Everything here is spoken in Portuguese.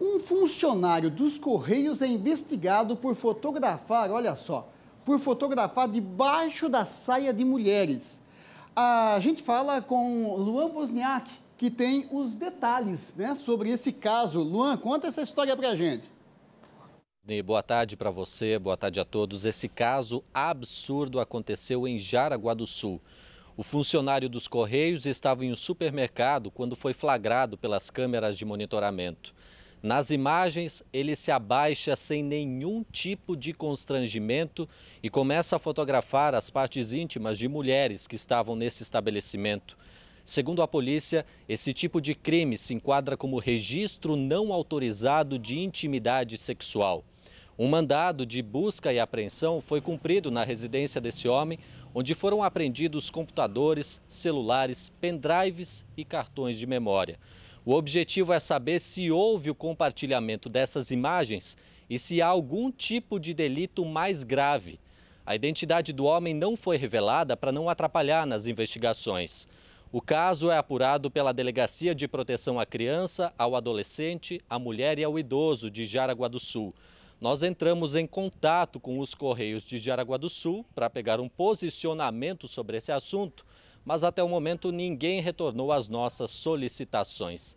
Um funcionário dos Correios é investigado por fotografar, olha só, por fotografar debaixo da saia de mulheres. A gente fala com Luan Bosniak, que tem os detalhes né, sobre esse caso. Luan, conta essa história pra gente. Boa tarde para você, boa tarde a todos. Esse caso absurdo aconteceu em Jaraguá do Sul. O funcionário dos Correios estava em um supermercado quando foi flagrado pelas câmeras de monitoramento. Nas imagens, ele se abaixa sem nenhum tipo de constrangimento e começa a fotografar as partes íntimas de mulheres que estavam nesse estabelecimento. Segundo a polícia, esse tipo de crime se enquadra como registro não autorizado de intimidade sexual. Um mandado de busca e apreensão foi cumprido na residência desse homem, onde foram apreendidos computadores, celulares, pendrives e cartões de memória. O objetivo é saber se houve o compartilhamento dessas imagens e se há algum tipo de delito mais grave. A identidade do homem não foi revelada para não atrapalhar nas investigações. O caso é apurado pela Delegacia de Proteção à Criança, ao Adolescente, à Mulher e ao Idoso de Jaraguá do Sul. Nós entramos em contato com os Correios de Jaraguá do Sul para pegar um posicionamento sobre esse assunto, mas até o momento ninguém retornou às nossas solicitações.